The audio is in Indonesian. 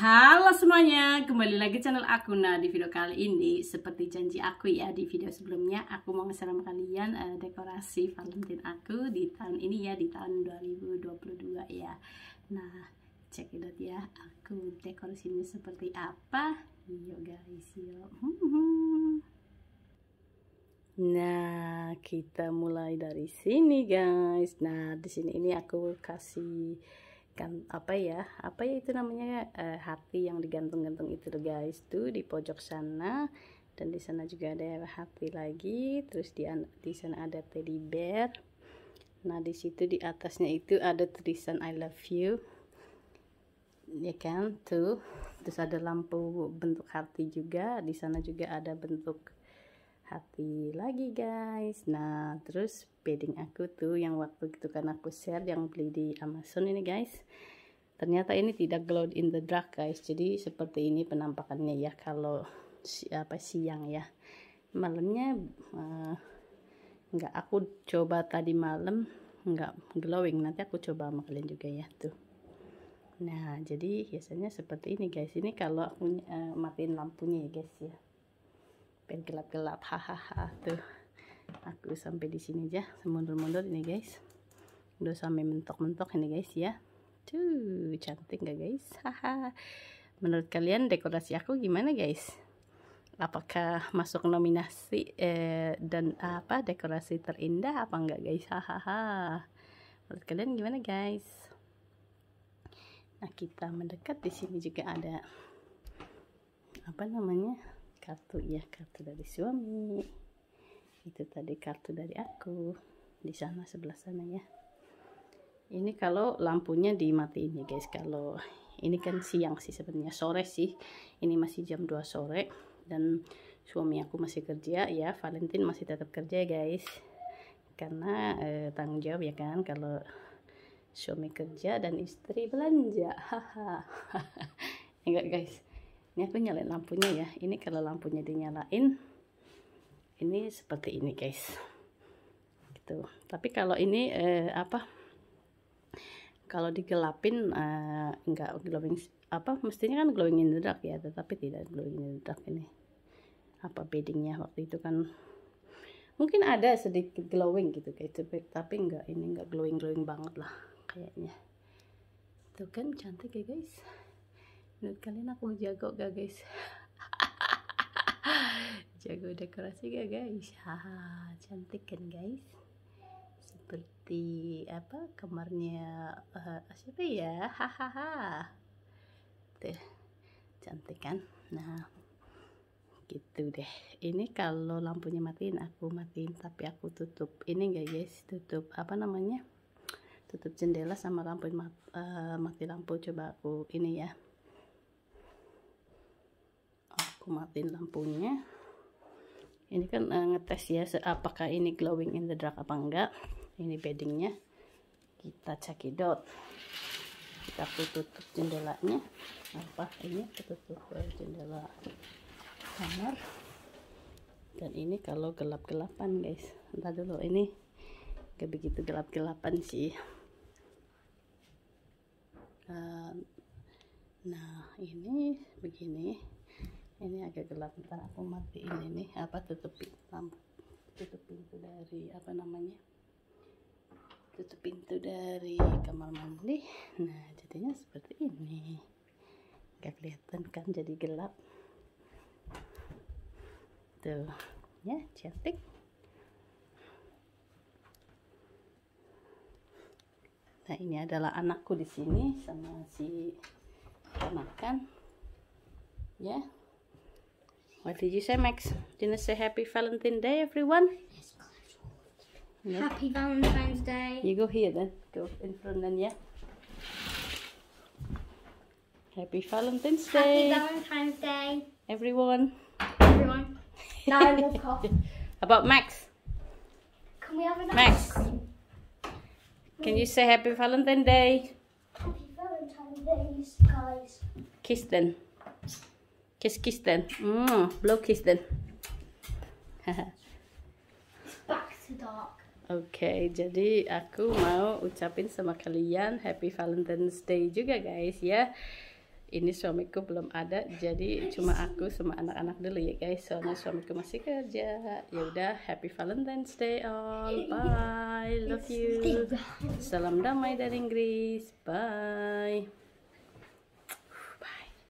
Halo semuanya, kembali lagi channel aku Nah di video kali ini, seperti janji aku ya di video sebelumnya Aku mau ngeseram sama kalian uh, dekorasi Valentine aku di tahun ini ya, di tahun 2022 ya Nah, it out ya, aku dekorasinya seperti apa Yuk guys, yuk hmm. Nah, kita mulai dari sini guys Nah, di sini ini aku kasih kan apa ya apa ya itu namanya uh, hati yang digantung-gantung itu guys tuh di pojok sana dan di sana juga ada hati lagi terus di di sana ada teddy bear nah di situ di atasnya itu ada tulisan I love you ya kan tuh terus ada lampu bentuk hati juga di sana juga ada bentuk hati lagi guys nah terus bedding aku tuh yang waktu itu kan aku share yang beli di Amazon ini guys ternyata ini tidak glow in the dark guys jadi seperti ini penampakannya ya kalau si, apa siang ya malamnya uh, aku coba tadi malam enggak glowing nanti aku coba sama kalian juga ya tuh nah jadi biasanya seperti ini guys ini kalau aku uh, matiin lampunya ya guys ya pengen gelap-gelap hahaha tuh aku sampai di sini aja semundur-mundur ini guys udah sampai mentok-mentok ini guys ya tuh cantik gak guys haha menurut kalian dekorasi aku gimana guys apakah masuk nominasi eh, dan apa dekorasi terindah apa enggak guys hahaha menurut kalian gimana guys nah kita mendekat di sini juga ada apa namanya kartu ya kartu dari suami itu tadi kartu dari aku di sana sebelah sana ya ini kalau lampunya dimatiin ya guys kalau ini kan siang sih sebenarnya sore sih ini masih jam 2 sore dan suami aku masih kerja ya Valentine masih tetap kerja ya guys karena eh, tanggung jawab ya kan kalau suami kerja dan istri belanja haha enggak guys ini aku nyalain lampunya ya ini kalau lampunya dinyalain ini seperti ini guys gitu tapi kalau ini eh, apa kalau digelapin eh, enggak glowing apa mestinya kan glowing in the dark ya tetapi tidak glowing in the dark ini apa beddingnya waktu itu kan mungkin ada sedikit glowing gitu guys tapi enggak ini enggak glowing glowing banget lah kayaknya Itu kan cantik ya guys menurut kalian aku jago gak guys jago dekorasi gak guys haha cantik kan guys seperti apa kamarnya uh, siapa ya hahaha tuh cantik kan nah gitu deh ini kalau lampunya matiin aku matiin tapi aku tutup ini enggak guys tutup apa namanya tutup jendela sama lampu mat, uh, mati lampu coba aku ini ya aku matiin lampunya ini kan uh, ngetes ya apakah ini glowing in the dark apa enggak ini beddingnya kita cekidot kita tutup jendelanya apa ini tutup eh, jendela kamar dan ini kalau gelap-gelapan guys entah dulu ini gak begitu gelap-gelapan sih uh, nah ini begini ini agak gelap ntar aku matiin ini apa tutup pintu, tutup pintu dari apa namanya tutup pintu dari kamar mandi nah jadinya seperti ini gak kelihatan kan jadi gelap tuh ya cantik nah ini adalah anakku di sini sama si kan, ya What did you say, Max? Didn't say Happy Valentine's Day, everyone? Happy Valentine's Day. You go here then. Go in front then, yeah. Happy Valentine's Day. Happy Valentine's Day. Everyone. Everyone. Now I walk off. About Max. Can we have another Max. Can you say Happy Valentine's Day? Happy Valentine's Day, guys. Kiss then. Kiss kiss then. Mm, blow kiss then. Oke, okay, jadi aku mau ucapin sama kalian Happy Valentine's Day juga guys ya. Ini suamiku belum ada, jadi cuma aku sama anak-anak dulu ya guys. Soalnya suamiku masih kerja. Ya udah, Happy Valentine's Day all. Bye, love you. Salam damai dari Inggris. Bye.